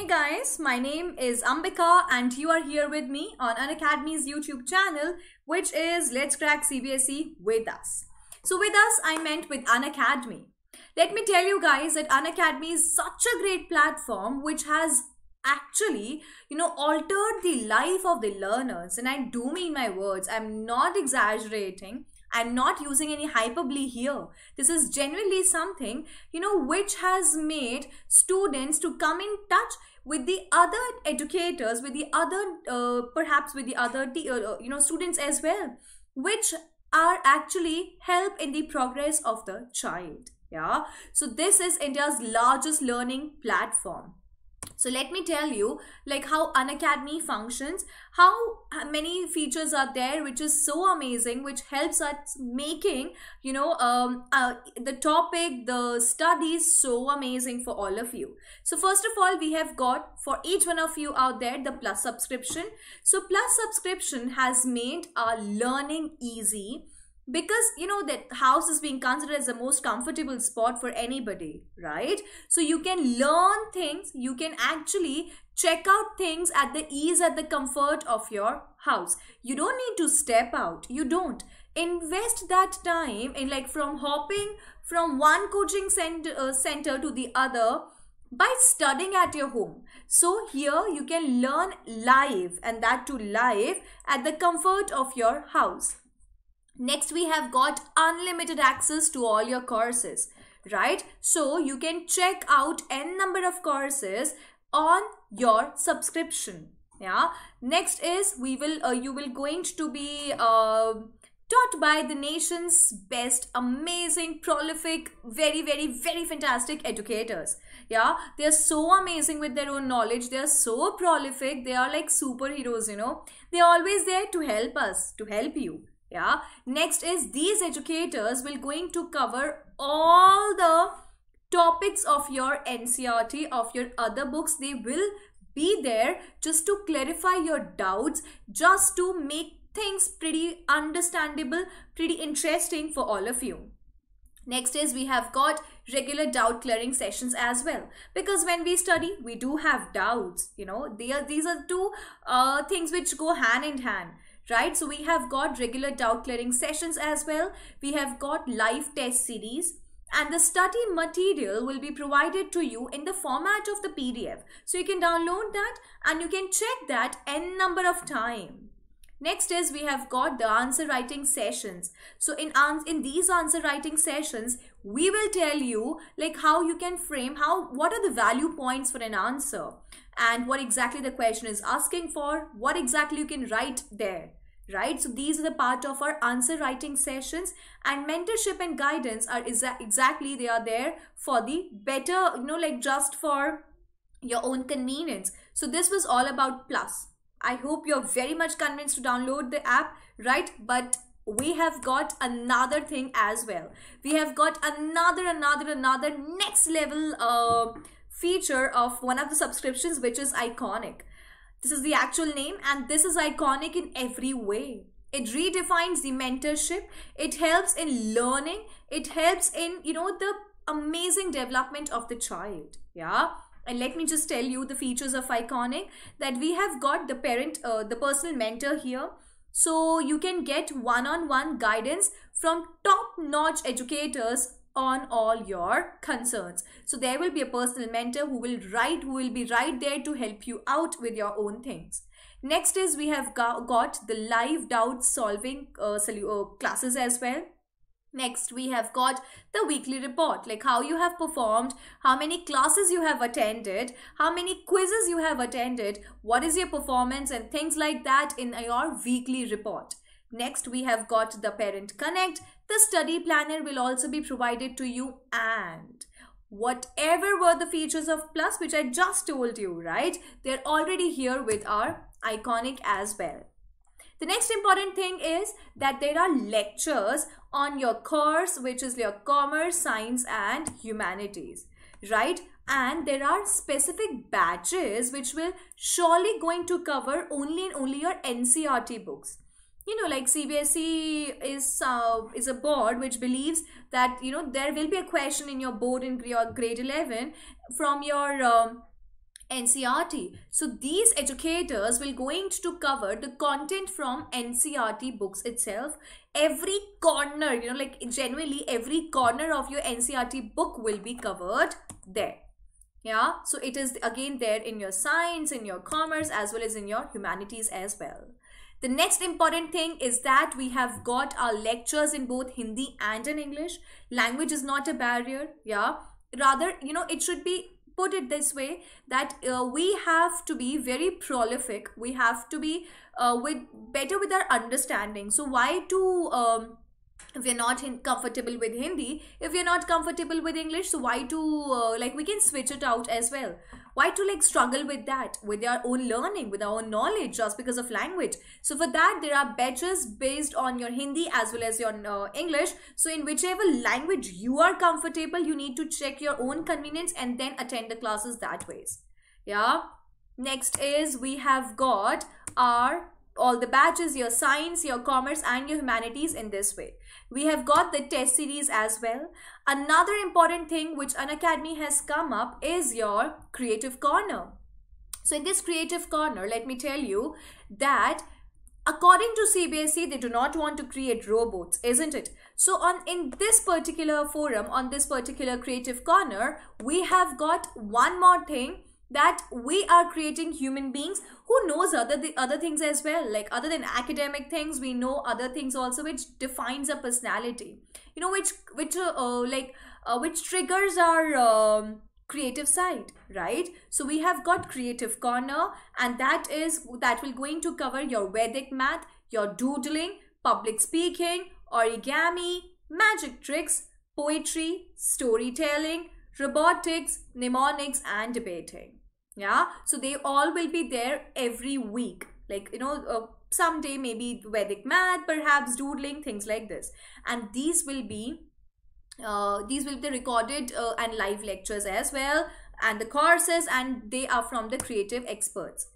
Hey guys, my name is Ambika and you are here with me on An Academy's YouTube channel which is Let's Crack CBSE with us. So with us, I meant with An Academy. Let me tell you guys that An Academy is such a great platform which has actually you know altered the life of the learners and I do mean my words. I'm not exaggerating. I'm not using any hyperbole here. This is genuinely something, you know, which has made students to come in touch with the other educators with the other uh, perhaps with the other uh, uh, you know students as well which are actually help in the progress of the child yeah so this is india's largest learning platform so let me tell you like how Unacademy functions, how many features are there, which is so amazing, which helps us making, you know, um, uh, the topic, the studies so amazing for all of you. So first of all, we have got for each one of you out there, the plus subscription. So plus subscription has made our learning easy because you know that house is being considered as the most comfortable spot for anybody right so you can learn things you can actually check out things at the ease at the comfort of your house you don't need to step out you don't invest that time in like from hopping from one coaching center, uh, center to the other by studying at your home. So here you can learn live and that to live at the comfort of your house. Next, we have got unlimited access to all your courses, right? So you can check out n number of courses on your subscription. Yeah. Next is we will uh, you will going to be uh, taught by the nation's best, amazing, prolific, very, very, very fantastic educators. Yeah, they're so amazing with their own knowledge. They're so prolific. They are like superheroes, you know. They're always there to help us, to help you yeah next is these educators will going to cover all the topics of your ncrt of your other books they will be there just to clarify your doubts just to make things pretty understandable pretty interesting for all of you Next is we have got regular doubt clearing sessions as well because when we study we do have doubts you know they are, these are two uh, things which go hand in hand right? So we have got regular doubt clearing sessions as well. We have got live test series and the study material will be provided to you in the format of the PDF. So you can download that and you can check that n number of time. Next is we have got the answer writing sessions. So in, in these answer writing sessions, we will tell you like how you can frame, how what are the value points for an answer and what exactly the question is asking for, what exactly you can write there right? So these are the part of our answer writing sessions and mentorship and guidance are exa exactly, they are there for the better, you know, like just for your own convenience. So this was all about plus. I hope you're very much convinced to download the app, right? But we have got another thing as well. We have got another, another, another next level uh, feature of one of the subscriptions, which is iconic this is the actual name and this is iconic in every way. It redefines the mentorship. It helps in learning. It helps in, you know, the amazing development of the child. Yeah. And let me just tell you the features of Iconic that we have got the parent, uh, the personal mentor here. So you can get one-on-one -on -one guidance from top-notch educators on all your concerns. So there will be a personal mentor who will write, who will be right there to help you out with your own things. Next is we have got the live doubt solving uh, uh, classes as well. Next, we have got the weekly report, like how you have performed, how many classes you have attended, how many quizzes you have attended, what is your performance and things like that in your weekly report. Next, we have got the Parent Connect. The study planner will also be provided to you and whatever were the features of Plus which I just told you, right? They're already here with our iconic as well. The next important thing is that there are lectures on your course which is your commerce, science and humanities, right? And there are specific batches which will surely going to cover only and only your NCRT books you know like cbse is uh, is a board which believes that you know there will be a question in your board in your grade 11 from your um, NCRT. So these educators will going to cover the content from NCRT books itself. Every corner, you know, like genuinely every corner of your NCRT book will be covered there. Yeah. So it is again there in your science, in your commerce, as well as in your humanities as well. The next important thing is that we have got our lectures in both Hindi and in English. Language is not a barrier, yeah. Rather, you know, it should be put it this way that uh, we have to be very prolific. We have to be uh, with better with our understanding. So why to um, if you're not comfortable with Hindi, if you're not comfortable with English, so why to uh, like we can switch it out as well. Why to like struggle with that with your own learning, with our own knowledge just because of language? So for that, there are batches based on your Hindi as well as your uh, English. So in whichever language you are comfortable, you need to check your own convenience and then attend the classes that ways. Yeah. Next is we have got our all the batches, your science, your commerce, and your humanities in this way we have got the test series as well. Another important thing which Unacademy has come up is your creative corner. So in this creative corner, let me tell you that according to CBSE, they do not want to create robots, isn't it? So on in this particular forum, on this particular creative corner, we have got one more thing that we are creating human beings who knows other the other things as well like other than academic things we know other things also which defines a personality you know which which uh, uh, like uh, which triggers our um, creative side right so we have got creative corner and that is that will going to cover your vedic math your doodling public speaking origami magic tricks poetry storytelling robotics, mnemonics, and debating yeah so they all will be there every week like you know uh, someday maybe vedic math perhaps doodling things like this and these will be uh, these will be recorded uh, and live lectures as well and the courses and they are from the creative experts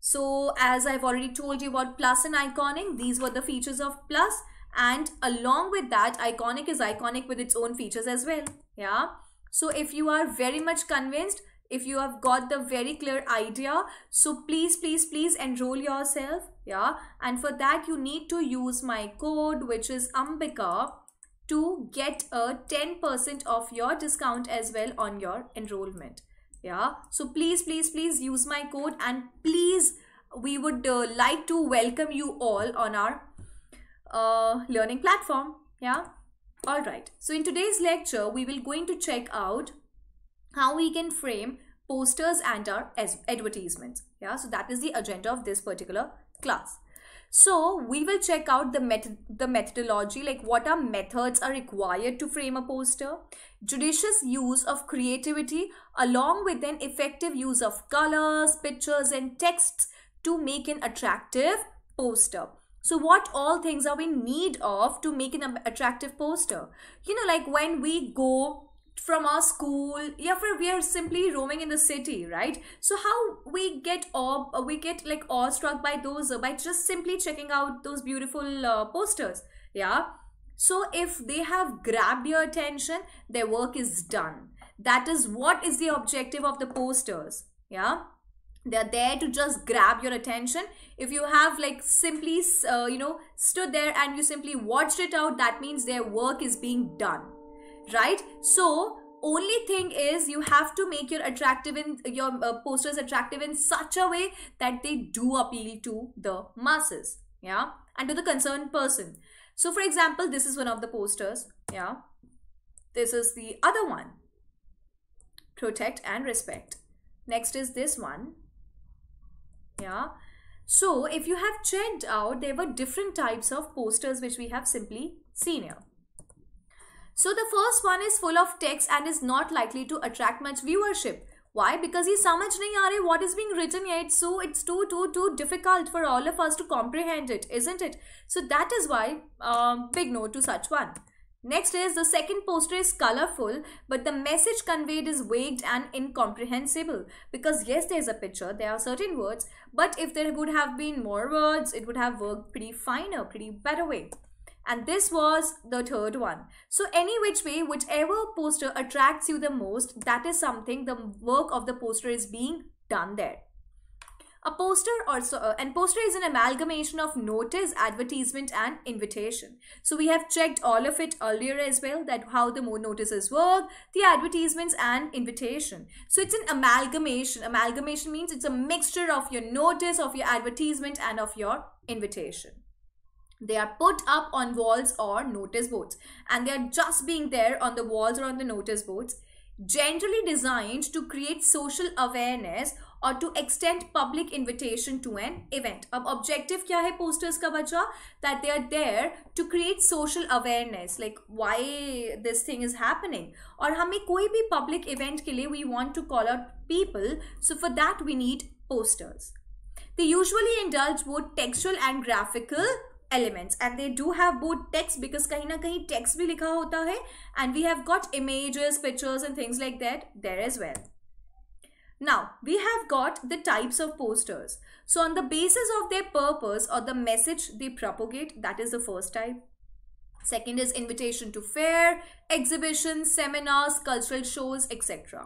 so as i've already told you about plus and iconing these were the features of plus and along with that iconic is iconic with its own features as well yeah so if you are very much convinced if you have got the very clear idea so please please please enroll yourself yeah and for that you need to use my code which is ambika to get a 10% of your discount as well on your enrollment yeah so please please please use my code and please we would uh, like to welcome you all on our uh, learning platform yeah all right so in today's lecture we will going to check out how we can frame posters and our advertisements. Yeah, so that is the agenda of this particular class. So we will check out the method, the methodology, like what are methods are required to frame a poster, judicious use of creativity along with an effective use of colors, pictures and texts to make an attractive poster. So what all things are we need of to make an attractive poster? You know, like when we go from our school yeah for we are simply roaming in the city right so how we get awe uh, we get like awestruck by those uh, by just simply checking out those beautiful uh, posters yeah so if they have grabbed your attention their work is done that is what is the objective of the posters yeah they're there to just grab your attention if you have like simply uh, you know stood there and you simply watched it out that means their work is being done right so only thing is you have to make your attractive in your uh, posters attractive in such a way that they do appeal to the masses yeah and to the concerned person so for example this is one of the posters yeah this is the other one protect and respect next is this one yeah so if you have checked out there were different types of posters which we have simply seen here so the first one is full of text and is not likely to attract much viewership. Why? Because he समझ नहीं आ what is being written yet. So it's too too too difficult for all of us to comprehend it, isn't it? So that is why um, big no to such one. Next is the second poster is colorful, but the message conveyed is vague and incomprehensible. Because yes, there's a picture, there are certain words, but if there would have been more words, it would have worked pretty finer, pretty better way and this was the third one. So any which way, whichever poster attracts you the most, that is something the work of the poster is being done there. A poster also, uh, and poster is an amalgamation of notice, advertisement, and invitation. So we have checked all of it earlier as well that how the more notices work, the advertisements, and invitation. So it's an amalgamation. Amalgamation means it's a mixture of your notice, of your advertisement, and of your invitation they are put up on walls or notice boards and they are just being there on the walls or on the notice boards generally designed to create social awareness or to extend public invitation to an event ab objective kya hai posters ka bacha that they are there to create social awareness like why this thing is happening or hame koi bhi public event ke liye we want to call out people so for that we need posters they usually indulge both textual and graphical elements and they do have both text because kahin na kahin text bhi likha hota hai and we have got images pictures and things like that there as well now we have got the types of posters so on the basis of their purpose or the message they propagate that is the first type second is invitation to fair exhibitions seminars cultural shows etc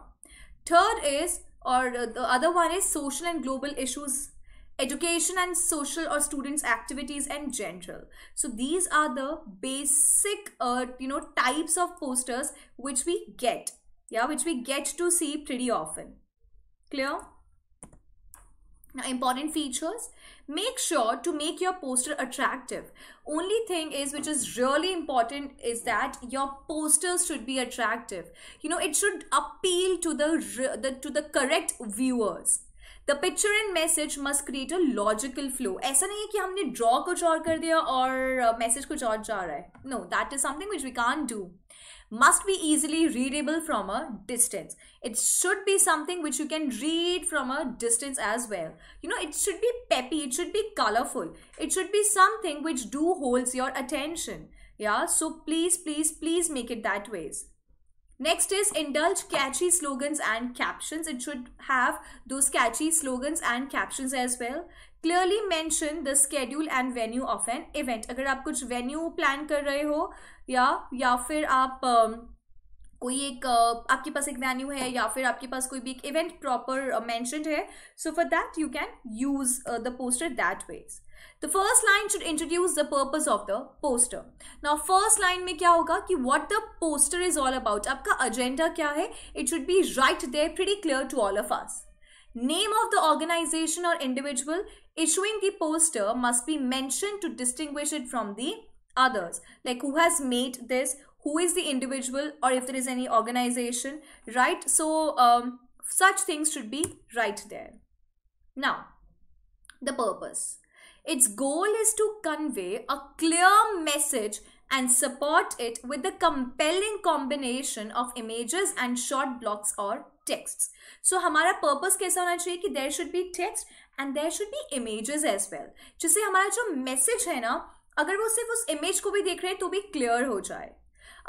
third is or the other one is social and global issues education and social or students activities and general so these are the basic uh, you know types of posters which we get yeah which we get to see pretty often clear now important features make sure to make your poster attractive only thing is which is really important is that your posters should be attractive you know it should appeal to the, the to the correct viewers the picture and message must create a logical flow ऐसा नहीं है कि हमने draw कुछ और कर दिया और मैसेज uh, कुछ और जा रहा है no that is something which we can do must be easily readable from a distance it's should be something which you can read from a distance as well you know it's should be peppy it should be colourful it should be something which do holds your attention या so please please please make it that ways Next is indulge catchy slogans and captions. It should have those catchy slogans and captions as well. Clearly mention the schedule and venue of an event. If you कुछ venue plan कर रहे हो या या फिर आप uh, कोई एक आपके पास एक वेन्यू है या फिर आपके पास कोई भी एक इवेंट प्रॉपर मैंशनड है so for that you can use the poster that ways the first line should introduce the purpose of the poster. Now first line में what the poster is all about. आपका agenda क्या It should be right there pretty clear to all of us. Name of the organization or individual issuing the poster must be mentioned to distinguish it from the others. Like who has made this, who is the individual or if there is any organization, right? So um, such things should be right there. Now, the purpose its goal is to convey a clear message and support it with a compelling combination of images and short blocks or texts. So our purpose is होना there should be text and there should be images as well. जिससे हमारा जो message है ना अगर वो सिर्फ उस image को भी देख रहे हैं तो भी clear हो जाए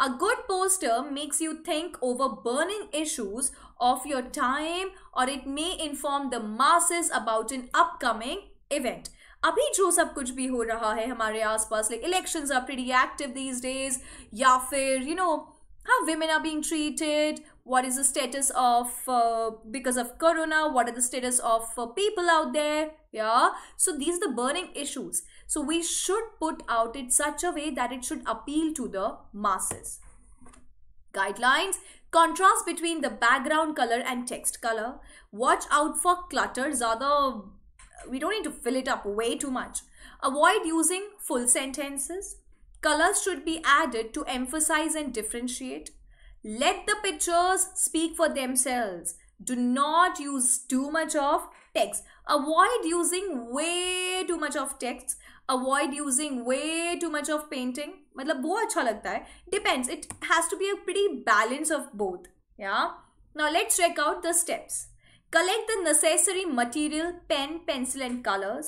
A good poster makes you think over burning issues of your time or it may inform the masses about an upcoming event. अभी जो सब कुछ भी हो रहा है हमारे आसपास like elections are pretty active these days या फिर you know how women are being treated what is the status of uh, because of corona what are the status of uh, people out there yeah so these are the burning issues so we should put out it such a way that it should appeal to the masses guidelines contrast between the background color and text color watch out for clutter zyada we don't need to fill it up way too much. Avoid using full sentences. Colors should be added to emphasize and differentiate. Let the pictures speak for themselves. Do not use too much of text. Avoid using way too much of text. Avoid using way too much of painting. मतलब वो अच्छा लगता है. Depends. It has to be a pretty balance of both. Yeah. Now let's check out the steps. collect the necessary material pen pencil and colors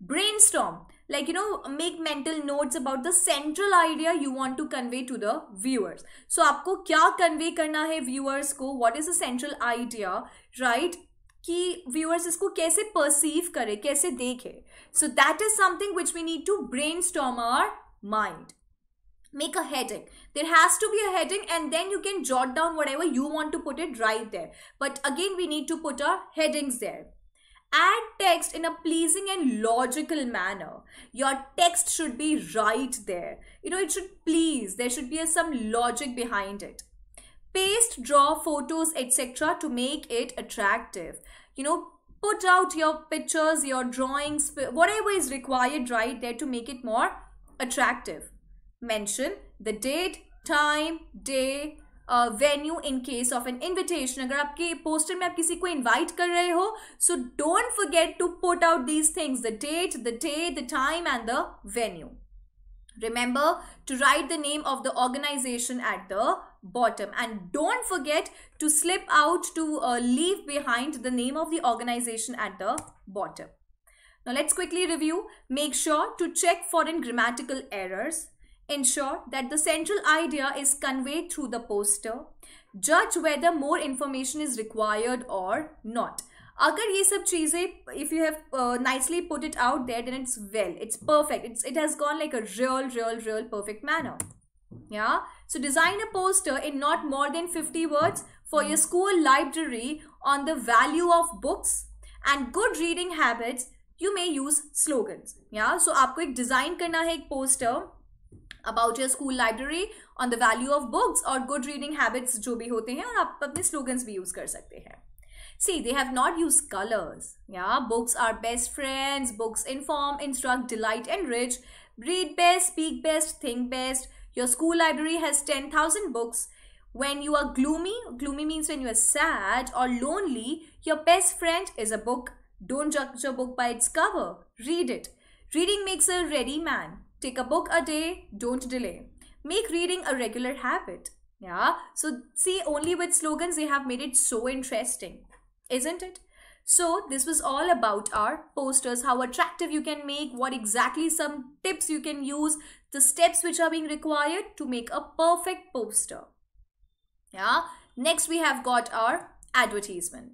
brainstorm like you know make mental notes about the central idea you want to convey to the viewers so aapko kya convey karna hai viewers ko what is the central idea right ki viewers isko kaise perceive kare kaise dekhe so that is something which we need to brainstorm our mind make a heading there has to be a heading and then you can jot down whatever you want to put it right there but again we need to put our headings there add text in a pleasing and logical manner your text should be right there you know it should please there should be a, some logic behind it paste draw photos etc to make it attractive you know put out your pictures your drawings whatever is required right there to make it more attractive mention the date time day venue in case of an invitation अगर आपके poster में आप किसी invite invite so don't forget to put out these things: the date, the day, the time, and the venue. remember to write the name of the organization at the bottom and don't forget to slip out to uh, leave behind the name of the organization at the bottom now let's quickly review make sure to check for in grammatical errors Ensure that the central idea is conveyed through the poster. Judge whether more information is required or not. अगर ये सब चीज़ें if you have uh, nicely put it out there then it's well, it's perfect. It's it has gone like a real, real, real perfect manner. Yeah. So design a poster in not more than fifty words for your school library on the value of books and good reading habits you may use slogans yeah so आपको एक design करना है एक poster about your school library, on the value of books or good reading habits, जो भी होते हैं और आप अपने See, they have not used colors. Yeah, books are best friends. Books inform, instruct, delight, enrich. Read best, speak best, think best. Your school library has 10,000 books. When you are gloomy, gloomy means when you are sad or lonely, your best friend is a book. Don't judge a book by its cover. Read it. Reading makes a ready man. Take a book a day, don't delay. Make reading a regular habit. Yeah, so see, only with slogans they have made it so interesting, isn't it? So this was all about our posters, how attractive you can make, what exactly some tips you can use, the steps which are being required to make a perfect poster. Yeah, next we have got our advertisement.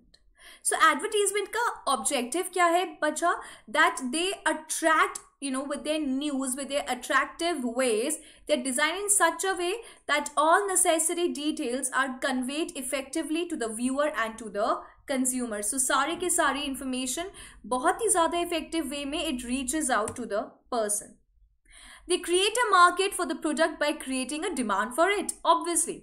So advertisement का objective क्या है बच्चा that they attract you know with news with attractive ways they design in such a way that all necessary details are conveyed effectively to the viewer and to the consumer so सारे के सारी information बहुत ही ज्यादा effective way में it reaches out to the person they create a market for the product by creating a demand for it obviously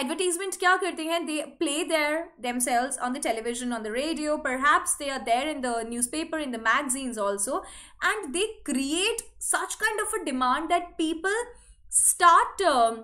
advertisement kya karte hain they play there themselves on the television on the radio perhaps they are there in the newspaper in the magazines also and they create such kind of a demand that people start um,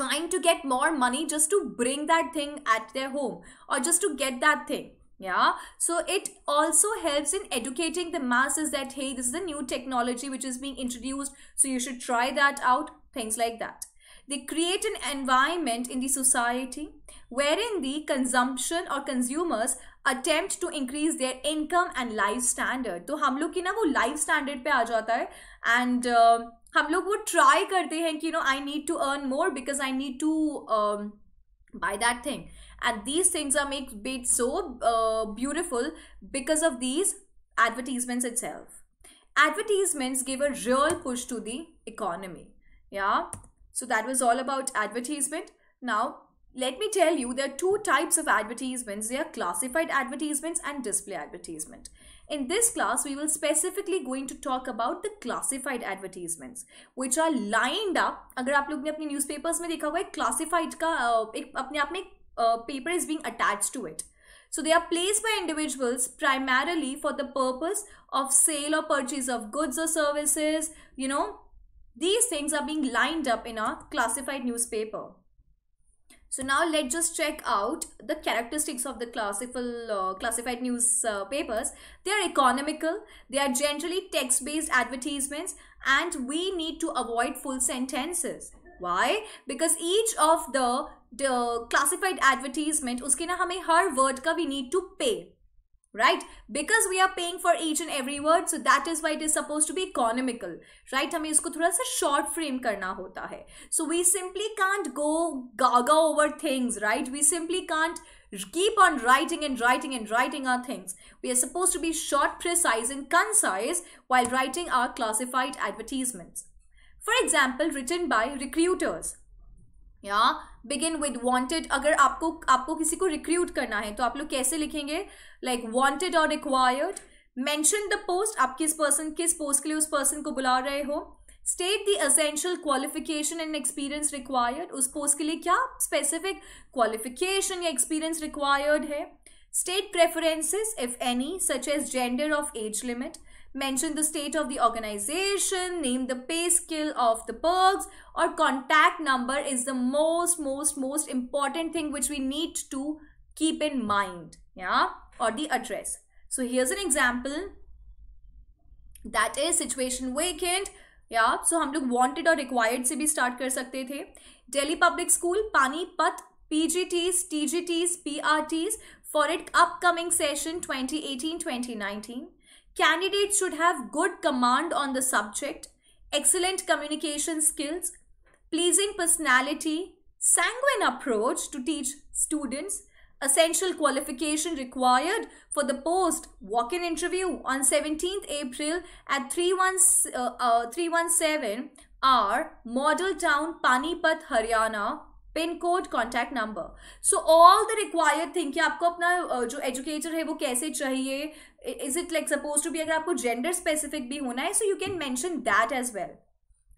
trying to get more money just to bring that thing at their home or just to get that thing yeah so it also helps in educating the masses that hey this is a new technology which is being introduced so you should try that out things like that they create an environment in the society wherein the consumption or consumers attempt to increase their income and life standard तो हम ki na wo life standard pe पे आ jata and and uh, try लोग वो try you know I need to earn more because I need to um, buy that thing and these things are made, made so uh, beautiful because of these advertisements itself advertisements give a real push to the economy yeah so that was all about advertisement now let me tell you there are two types of advertisements they are classified advertisements and display advertisement in this class we will specifically going to talk about the classified advertisements which are lined up अगर आप लोग ने अपने newspapers में देखा हुआ classified का एक अपने आप में uh, paper is being attached to it. So they are placed by individuals primarily for the purpose of sale or purchase of goods or services. You know, these things are being lined up in a classified newspaper. So now let's just check out the characteristics of the classical uh, classified newspapers. Uh, they are economical. They are generally text-based advertisements and we need to avoid full sentences. Why? Because each of the classified advertisement उसके ना हमें हर word का we need to pay right because we are paying for each and every word so that is why it is suppose to be economical right हमें इसको थोड़ा सा short frame करना होता है so we simply can't go gaga over things right we simply can't keep on writing and writing and writing are things we are suppose to be short precise and concise while writing our classified advertisement for example written by recruiters या begin with wanted अगर आपको आपको किसी को recruit करना है तो आप लोग कैसे लिखेंगे लाइक वॉन्टेड और रिक्वायर्ड मैंशन द पोस्ट आप किस पर्सन किस पोस्ट के लिए उस पर्सन को बुला रहे हो state the essential qualification and experience required उस पोस्ट के लिए क्या स्पेसिफिक क्वालिफिकेशन या एक्सपीरियंस रिक्वायर्ड है state preferences if any such as gender of age limit mention the state of the organization, name the pay scale of the perks or contact number is the most, most, most important thing which we need to keep in mind. Yeah, or the address. So here's an example that is situation vacant. Yeah, so हम लोग wanted और required से भी start कर सकते थे. Delhi Public School, Pani Panipat, PGTs, TGTs, PRTs for its upcoming session 2018-2019. Candidates should have good command on the subject, excellent communication skills, pleasing personality, sanguine approach to teach students, essential qualification required for the post walk-in interview on 17th April at 317, uh, uh, R are Model Town Panipat Haryana pin code contact number so all the required thing कि आपको अपना uh, जो educator है वो कैसे चाहिए is it like suppose to be अगर आपको जेंडर स्पेसिफिक भी होना है so you can mention that as well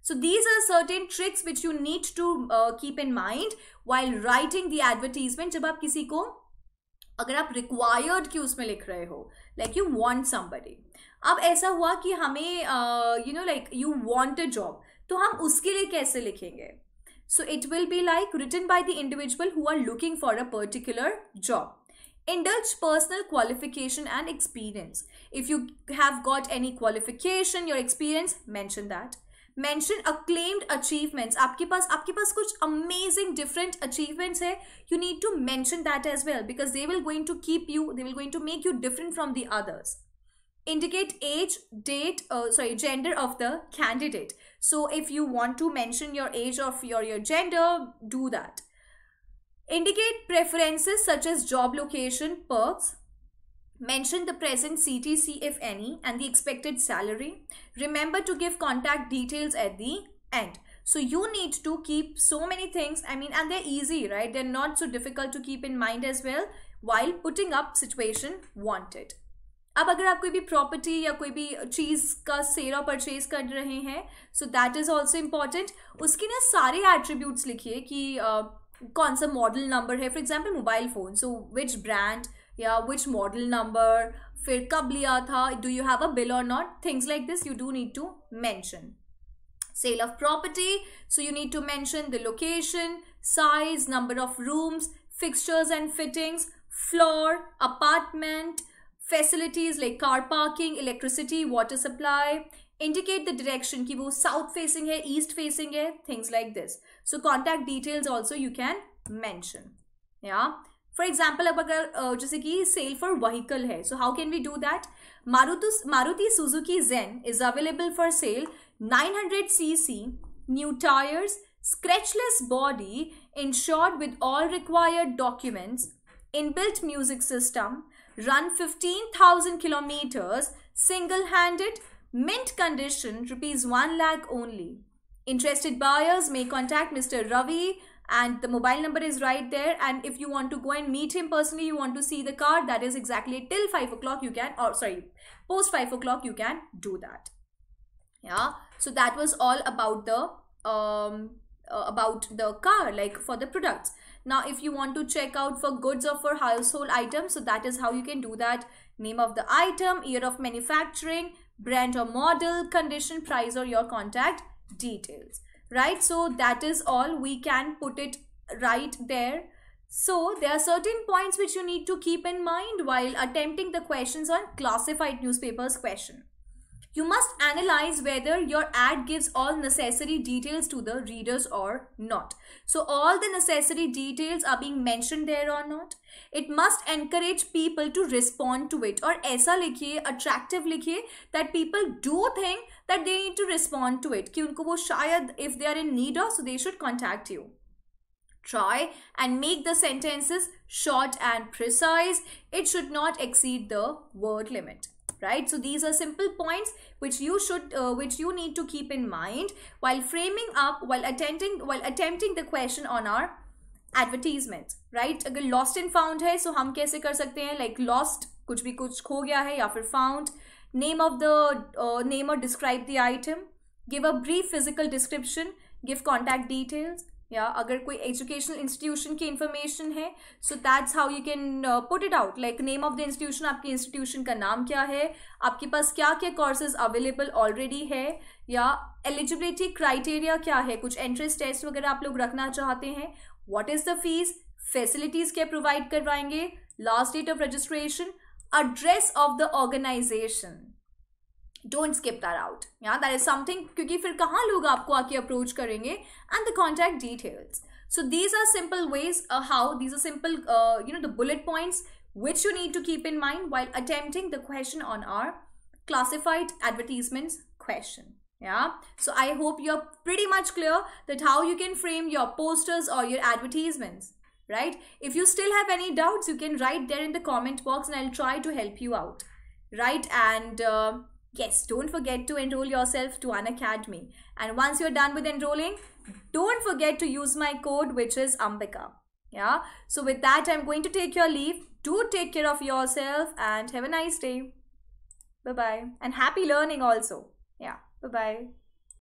so these are certain tricks which you need to keep in mind while writing the advertisement जब आप किसी को अगर आप रिक्वायर्ड की उसमें लिख रहे हो लाइक यू वॉन्ट समबडी अब ऐसा हुआ कि हमें you know like you want a job तो हम उसके लिए कैसे लिखेंगे so it will be like written by the individual who are looking for a particular job indulge personal qualification and experience if you have got any qualification your experience mention that mention acclaimed achievements आपके पास आपके पास कुछ amazing different achievements है you need to mention that as well because they will going to keep you they will going to make you different from the others indicate age date uh, sorry gender of the candidate so if you want to mention your age of your your gender do that Indicate preferences such as job location, perks, Mention the present CTC if any and the expected salary. Remember to give contact details at the end. So you need to keep so many things. I mean, and they're easy, right? They're not so difficult to keep in mind as well while putting up situation wanted. अब अगर आप कोई भी property या कोई भी चीज़ का cell और परचेज कर रहे हैं so that is also important ना सारे लिखिए कि uh, कौन सा मॉडल नंबर है for example mobile phone so which brand या विच मॉडल नंबर फिर कब लिया था do you have a bill और not things like this you do need to mention sale of property so you need to mention the location size number of rooms fixtures and fittings floor apartment facilities like car parking electricity water supply indicate the direction ki wo south facing hai east facing hai things like this so contact details also you can mention yeah for example अब अगर uh, जैसे कि cell for vehicle है so how can we do that Maruti Maruti Suzuki Zen is available for 900 cc, new tires, scratchless body, insured with all required documents, inbuilt music system, run 15,000 kilometers single-handed, mint condition, rupees 1 lakh only. Interested buyers may contact Mr. Ravi and the mobile number is right there and if you want to go and meet him personally you want to see the car that is exactly till 5 o'clock you can or sorry post 5 o'clock you can do that yeah so that was all about the um uh, about the car like for the products now if you want to check out for goods or for household items so that is how you can do that name of the item year of manufacturing brand or model condition price or your contact details right so that is all we can put it right there so there are certain points which you need to keep in mind while attempting the questions on classified newspapers question you must analyze whether your ad gives all necessary details to the readers or not. So all the necessary details are being mentioned there or not. It must encourage people to respond to it or ऐसा लिखिए attractive लिखिए that people do think that they need to respond to it कि उनको वो शायद if they are in need of so they should contact you. Try and make the sentences short and precise. It should not exceed the word limit right so these are simple points which you should uh, which you need to keep in mind while framing up while attending while attempting the question on our advertisements. right agar lost and found hai so hum kaise kar sakte like lost kuch bhi kuch kho gaya hai ya fir found name of the uh, name or describe the item give a brief physical description give contact details या अगर कोई educational institution की information है so that's how you can put it out like name of the institution आपके institution का नाम क्या है आपके पास क्या क्या कोर्सेज अवेलेबल ऑलरेडी है या एलिजिबिलिटी क्राइटेरिया क्या है कुछ एंट्रेंस टेस्ट वगैरह आप लोग रखना चाहते हैं what is the fees facilities क्या प्रोवाइड करवाएंगे last date of registration address of the organisation Don't skip that out. Yeah, that is something. क्योंकि फिर कहाँ लोग आपको approach approach And the contact details. so these are simple ways uh, how these are simple uh, you know the bullet points which you need to keep in mind while attempting the question on our classified advertisements question yeah so i hope you're pretty much clear that how you can frame your posters or your advertisements right if you still have any doubts you can write there in the comment box and i'll try to help you out right and uh, Yes, don't forget to enroll yourself to an academy. And once you're done with enrolling, don't forget to use my code, which is Ambika. Yeah. So with that, I'm going to take your leave. Do take care of yourself and have a nice day. Bye-bye. And happy learning also. Yeah. Bye-bye.